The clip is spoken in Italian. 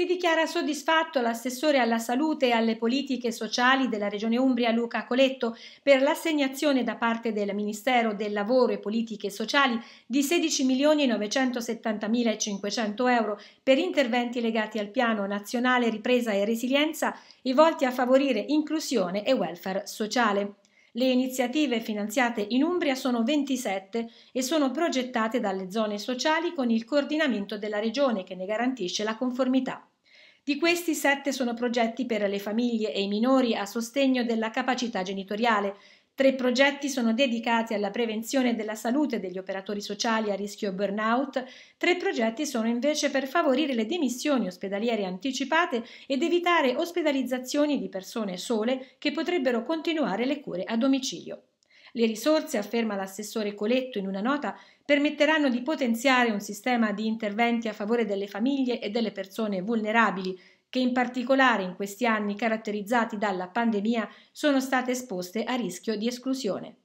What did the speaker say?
Si dichiara soddisfatto l'assessore alla salute e alle politiche sociali della Regione Umbria Luca Coletto per l'assegnazione da parte del Ministero del Lavoro e Politiche Sociali di 16.970.500 euro per interventi legati al Piano Nazionale Ripresa e Resilienza e volti a favorire inclusione e welfare sociale. Le iniziative finanziate in Umbria sono 27 e sono progettate dalle zone sociali con il coordinamento della Regione che ne garantisce la conformità. Di questi, 7 sono progetti per le famiglie e i minori a sostegno della capacità genitoriale, Tre progetti sono dedicati alla prevenzione della salute degli operatori sociali a rischio burnout, tre progetti sono invece per favorire le dimissioni ospedaliere anticipate ed evitare ospedalizzazioni di persone sole che potrebbero continuare le cure a domicilio. Le risorse, afferma l'assessore Coletto in una nota, permetteranno di potenziare un sistema di interventi a favore delle famiglie e delle persone vulnerabili, che in particolare in questi anni caratterizzati dalla pandemia sono state esposte a rischio di esclusione.